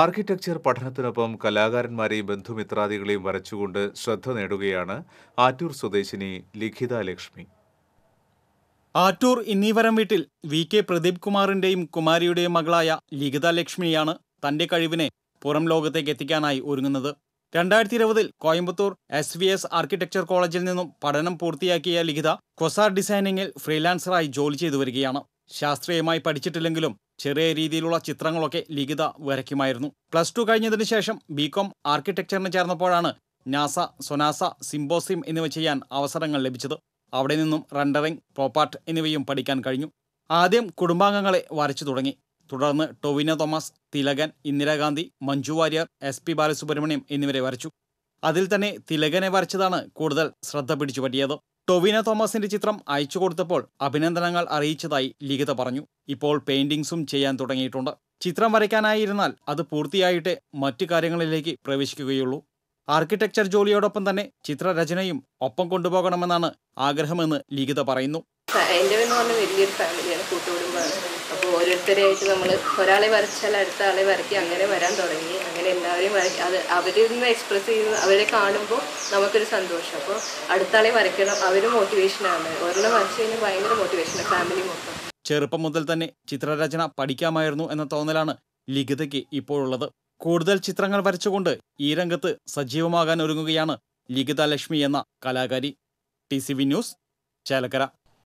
architecture പഠനത്തിനൊപ്പം കലാകാരന്മാരെയും ബന്ധുമിത്രാദികളെയും വരച്ചുകൊണ്ട് ശ്രദ്ധ നേടുകയാണ് ആറ്റൂർ സ്വദേശിനി ലിഖിത ലക്ഷ്മി ആറ്റൂർ ഇന്നീവരം വീട്ടിൽ വി കെ പ്രദീപ് കുമാറിന്റെയും കുമാരിയുടെയും മകളായ ലിഖിത ലക്ഷ്മിയാണ് തന്റെ കഴിവിനെ പുറം ലോകത്തേക്ക് എത്തിക്കാനായി ഒരുങ്ങുന്നത് രണ്ടായിരത്തി ഇരുപതിൽ Coimbatore S V S architecture കോളേജിൽ നിന്നും പഠനം പൂർത്തിയാക്കിയ ലിഖിത കൊസാർ ഡിസൈനിങ്ങിൽ ഫ്രീലാൻസറായി ജോലി ചെയ്തു വരികയാണ് ശാസ്ത്രീയമായി പഠിച്ചിട്ടില്ലെങ്കിലും ചെറിയ രീതിയിലുള്ള ചിത്രങ്ങളൊക്കെ ലിഖിത വരയ്ക്കുമായിരുന്നു പ്ലസ് ടു കഴിഞ്ഞതിന് ശേഷം ബി കോം ആർക്കിടെക്ചറിന് ചേർന്നപ്പോഴാണ് നാസ സൊനാസ സിംബോസിയം എന്നിവ ചെയ്യാൻ അവസരങ്ങൾ ലഭിച്ചത് അവിടെ നിന്നും റണ്ടറിംഗ് പോപ്പാട്ട് എന്നിവയും പഠിക്കാൻ കഴിഞ്ഞു ആദ്യം കുടുംബാംഗങ്ങളെ വരച്ചു തുടങ്ങി തുടർന്ന് ടൊവിനോ തോമസ് തിലകൻ ഇന്ദിരാഗാന്ധി മഞ്ജു വാര്യർ എസ് പി ബാലസുബ്രഹ്മണ്യം എന്നിവരെ വരച്ചു അതിൽ തന്നെ തിലകനെ വരച്ചതാണ് കൂടുതൽ ശ്രദ്ധ പിടിച്ചുപറ്റിയത് ടൊവിന തോമസിന്റെ ചിത്രം അയച്ചു കൊടുത്തപ്പോൾ അഭിനന്ദനങ്ങൾ അറിയിച്ചതായി ലിഖിത പറഞ്ഞു ഇപ്പോൾ പെയിന്റിങ്സും ചെയ്യാൻ തുടങ്ങിയിട്ടുണ്ട് ചിത്രം വരയ്ക്കാനായിരുന്നാൽ അത് പൂർത്തിയായിട്ടേ മറ്റു കാര്യങ്ങളിലേക്ക് പ്രവേശിക്കുകയുള്ളൂ ആർക്കിടെക്ചർ ജോലിയോടൊപ്പം തന്നെ ചിത്രരചനയും ഒപ്പം കൊണ്ടുപോകണമെന്നാണ് ആഗ്രഹമെന്ന് ലിഖിത പറയുന്നു എൻ്റെ എന്ന് പറഞ്ഞാൽ വലിയൊരു ഫാമിലിയാണ് കൂട്ടുകുടുംബമാണ് അപ്പോൾ ഓരോരുത്തരെയായിട്ട് നമ്മൾ ഒരാളെ വരച്ചാൽ അടുത്ത ആളെ വരയ്ക്കുക അങ്ങനെ വരാൻ തുടങ്ങി അങ്ങനെ എല്ലാവരെയും വരയ്ക്കുക അത് അവരിൽ നിന്ന് എക്സ്പ്രസ് ചെയ്യുന്ന അവരെ കാണുമ്പോൾ നമുക്കൊരു സന്തോഷം അപ്പോൾ അടുത്ത ആളെ വരയ്ക്കണം അവർ മോട്ടിവേഷനാണ് ഒരെണ്ണം വരച്ചു കഴിഞ്ഞാൽ ഭയങ്കര മോട്ടിവേഷനാണ് ഫാമിലി മൊത്തം ചെറുപ്പം മുതൽ തന്നെ ചിത്രരചന പഠിക്കാമായിരുന്നു എന്ന തോന്നലാണ് ലിഖിതയ്ക്ക് ഇപ്പോഴുള്ളത് കൂടുതൽ ചിത്രങ്ങൾ വരച്ചുകൊണ്ട് ഈ രംഗത്ത് സജീവമാകാൻ ഒരുങ്ങുകയാണ് ലിഖിത ലക്ഷ്മി എന്ന കലാകാരി T C V news Chelakkara